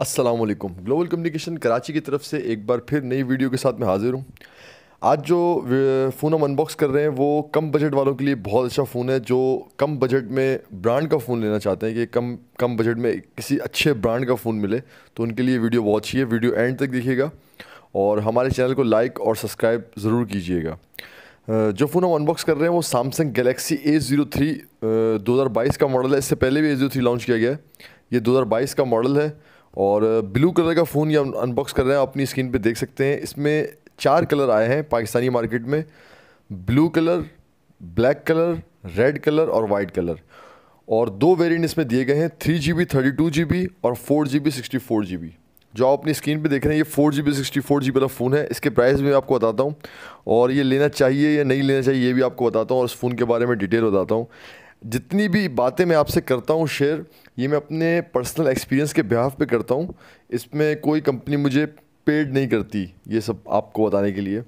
अस्सलाम वालेकुम global communication Karachi की तरफ से एक बार फिर नई वीडियो के साथ मैं हाज़िर हूँ आज जो फ़ोन हम अनबॉक्स कर रहे हैं वो कम बजट वालों के लिए बहुत अच्छा फ़ोन है जो कम बजट में ब्रांड का फ़ोन लेना चाहते हैं कि कम कम बजट में किसी अच्छे ब्रांड का फ़ोन मिले तो उनके लिए वीडियो बहुत अच्छी है वीडियो एंड तक देखिएगा और हमारे चैनल को लाइक और सब्सक्राइब ज़रूर कीजिएगा जो फ़ोन हम अनबॉक्स कर रहे हैं वो Samsung Galaxy A zero three दो हज़ार बाईस का मॉडल है इससे पहले भी ए ज़ीरो थ्री लॉन्च किया गया है ये दो हज़ार बाईस का मॉडल है और ब्लू कलर का फ़ोन ये अनबॉक्स कर रहे हैं अपनी स्क्रीन पे देख सकते हैं इसमें चार कलर आए हैं पाकिस्तानी मार्केट में blue colour black colour red colour और वाइट कलर और दो वेरिएंट इसमें दिए गए हैं three G B thirty two G B और four G B sixty four G B जो आप अपनी स्क्रीन पे देख रहे हैं ये four G B sixty four G B वाला फ़ोन है इसके प्राइस भी मैं आपको बताता हूँ और ये लेना चाहिए या नहीं लेना चाहिए ये भी आपको बताता हूँ और इस फ़ोन के बारे में डिटेल बताता हूँ जितनी भी बातें मैं आपसे करता हूँ शेयर ये मैं अपने पर्सनल एक्सपीरियंस के बिहाफ पे करता हूँ इसमें कोई कंपनी मुझे पेड नहीं करती ये सब आपको बताने के लिए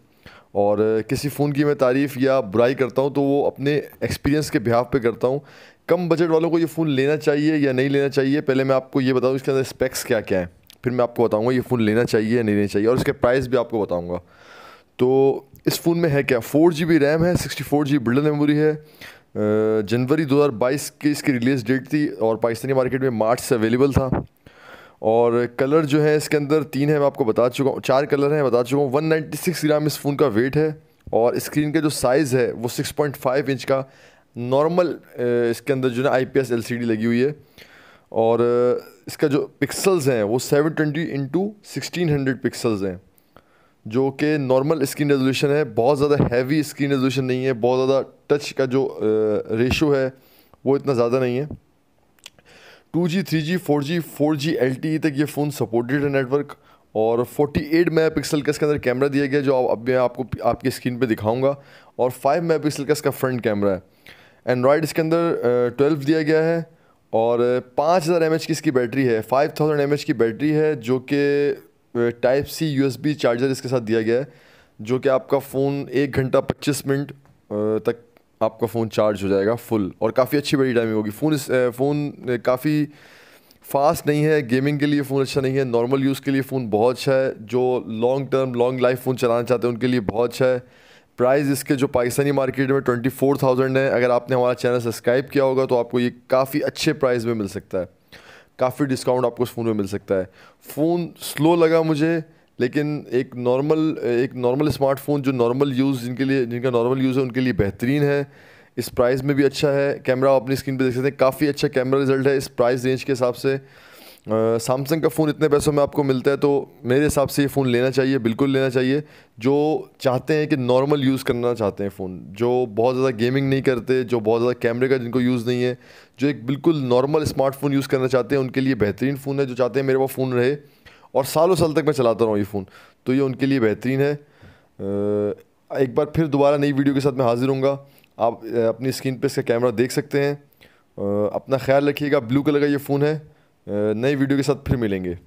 और किसी फ़ोन की मैं तारीफ़ या बुराई करता हूँ तो वो अपने एक्सपीरियंस के बिहाफ पे करता हूँ कम बजट वालों को ये फ़ोन लेना चाहिए या नहीं लेना चाहिए पहले मैं आपको ये बताऊँ इसके अंदर स्पेक्स क्या क्या है फिर मैं आपको बताऊँगा ये फ़ोन लेना चाहिए या नहीं लेना चाहिए और इसके प्राइस भी आपको बताऊँगा तो इस फ़ोन में है क्या फोर जी बी रैम है sixty four G builder memory है जनवरी 2022 की इसकी रिलीज़ डेट थी और पाकिस्तानी मार्केट में मार्च से अवेलेबल था और कलर जो है इसके अंदर तीन है मैं आपको बता चुका हूँ चार कलर हैं बता चुका हूँ 196 ग्राम इस फ़ोन का वेट है और स्क्रीन का जो साइज़ है वो 6.5 इंच का नॉर्मल इसके अंदर जो है आई पी लगी हुई है और इसका जो पिक्सल्स हैं वो seven twenty into sixteen pixels हैं जो कि नॉर्मल स्क्रीन रेजोल्यूशन है बहुत ज़्यादा हैवी स्क्रीन रेजोल्यूशन नहीं है बहुत ज़्यादा टच का जो रेशो है वो इतना ज़्यादा नहीं है two G three G four G four G L T तक ये फ़ोन सपोर्टेड है नेटवर्क और 48 एट मेगा पिक्सल का इसके अंदर कैमरा दिया गया जो अब मैं आपको आपकी स्क्रीन पे दिखाऊंगा और 5 मेगा पिक्सल का इसका फ्रंट कैमरा है एंड्रॉयड इसके अंदर ट्वेल्व दिया गया है और पाँच हज़ार एम की इसकी बैटरी है फाइव थाउजेंड एम की बैटरी है जो कि टाइप सी यूएसबी चार्जर इसके साथ दिया गया है जो कि आपका फ़ोन एक घंटा पच्चीस मिनट तक आपका फ़ोन चार्ज हो जाएगा फुल और काफ़ी अच्छी बड़ी टाइमिंग होगी फ़ोन इस फ़ोन काफ़ी फास्ट नहीं है गेमिंग के लिए फ़ोन अच्छा नहीं है नॉर्मल यूज़ के लिए फ़ोन बहुत अच्छा है जो long term long life phone चलाना चाहते हैं उनके लिए बहुत अच्छा है प्राइस इसके जो पाकिस्तानी मार्केट में ट्वेंटी फोर थाउजेंड है अगर आपने हमारा चैनल सब्सक्राइब किया होगा तो आपको ये काफ़ी अच्छे प्राइस में मिल सकता है काफ़ी डिस्काउंट आपको इस फ़ोन में मिल सकता है फ़ोन स्लो लगा मुझे लेकिन एक नॉर्मल एक नॉर्मल स्मार्टफोन जो नॉर्मल यूज़ जिनके लिए जिनका नॉर्मल यूज़ है उनके लिए बेहतरीन है इस प्राइस में भी अच्छा है कैमरा आप अपनी स्क्रीन पे देख सकते हैं काफ़ी अच्छा कैमरा रिजल्ट है इस प्राइस रेंज के हिसाब से सैमसंग का फ़ोन इतने पैसों में आपको मिलता है तो मेरे हिसाब से ये फ़ोन लेना चाहिए बिल्कुल लेना चाहिए जो चाहते हैं कि नॉर्मल यूज़ करना चाहते हैं फ़ोन जो बहुत ज़्यादा गेमिंग नहीं करते जो बहुत ज़्यादा कैमरे का जिनको यूज़ नहीं है जो एक बिल्कुल नॉर्मल स्मार्टफ़ोन यूज़ करना चाहते हैं उनके लिए बेहतरीन फ़ोन है जो चाहते हैं मेरे पास फ़ोन रहे और सालों साल तक मैं चलाता हूँ ये फ़ोन तो ये उनके लिए बेहतरीन है एक बार फिर दोबारा नई वीडियो के साथ मैं हाज़िर हूँगा आप अपनी स्क्रीन पर इसका कैमरा देख सकते हैं अपना ख्याल रखिएगा ब्लू कलर का ये फ़ोन है नई वीडियो के साथ फिर मिलेंगे